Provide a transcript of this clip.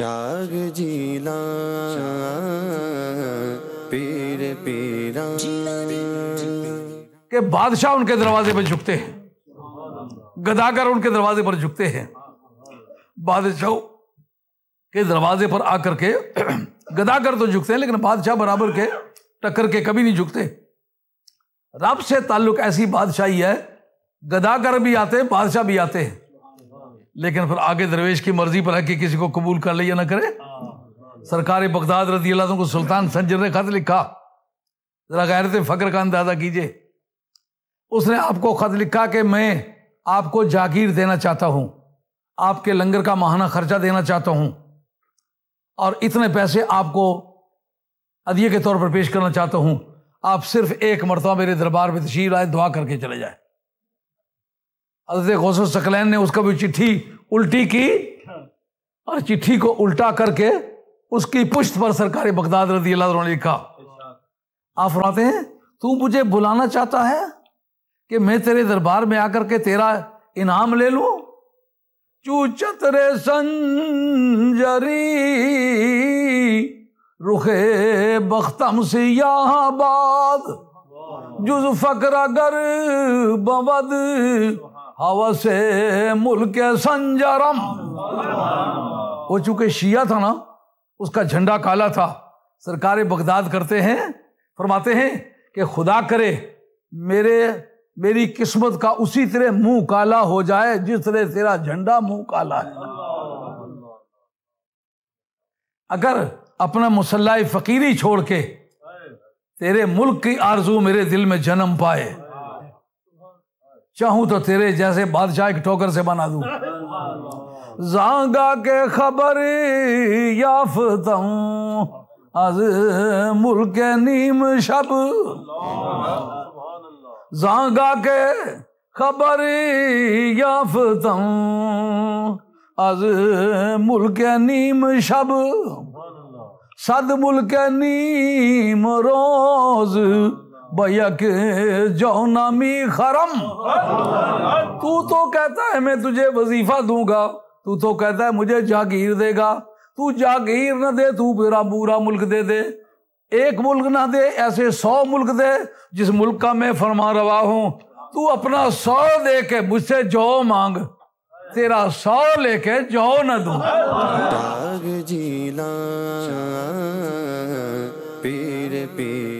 शाग जीला पीर पीरा के बादशाह उनके दरवाजे पर झुकते हैं गदागर उनके दरवाजे पर झुकते हैं बादशाह के दरवाजे पर आकर के गदागर तो झुकते हैं लेकिन बादशाह बराबर के टक्कर के कभी नहीं झुकते रब से ताल्लुक ऐसी बादशाही है गदागर भी आते हैं बादशाह भी आते हैं लेकिन फिर आगे दरवेश की मर्जी पर है कि किसी को कबूल कर ले या ना करे हाँ, हाँ, हाँ। सरकार बगदाद रजी अल्लाह को सुल्तान संजर ने खत लिखा जरा गैरत फकर का अंदाज़ा कीजिए उसने आपको खत लिखा कि मैं आपको जागीर देना चाहता हूं आपके लंगर का माहाना खर्चा देना चाहता हूँ और इतने पैसे आपको अदिये के तौर पर पेश करना चाहता हूँ आप सिर्फ एक मरतबा मेरे दरबार में तशीर आए दुआ करके चले जाए हजरत गौसल सकलैन ने उसका भी चिट्ठी उल्टी की और चिट्ठी को उल्टा करके उसकी पुष्ट पर सरकारी बगदाद रदी अल्लाह ने लिखा आप फरमाते हैं तू मुझे बुलाना चाहता है कि मैं तेरे दरबार में आकर के तेरा इनाम ले लूं चू चतरे संजरी रुखे बख्तम यहाबाद जुज फकर अगर बवद हवसे मुल्क संजरम वो चूंकि शिया था ना उसका झंडा काला था सरकार बगदाद करते हैं फरमाते हैं कि खुदा करे मेरे मेरी किस्मत का उसी तरह मुंह काला हो जाए जिस तरह तेरा झंडा मुंह काला है अगर अपना मुसल्ला फकीरी छोड़ के तेरे मुल्क की आरजू मेरे दिल में जन्म पाए चाहूं तो तेरे जैसे बादशाह एक ठोकर से बना दू जांगा के खबर याफतम अज मुल्क नीम शब जांगा के खबर याफतम अज मुल्क नीम शब सद मुल्क नीम रोज़ बयक जौनामी खरम तू तो कहता है मैं तुझे वजीफा दूंगा तू तो कहता है मुझे जागीर देगा तू जागीर न दे तू मेरा पूरा मुल्क दे दे एक मुल्क ना दे ऐसे सौ मुल्क दे जिस मुल्क का मैं फरमा रवा हूं तू अपना सौ दे के मुझसे जौ मांग तेरा सौ लेके जौ न दू पीर पीर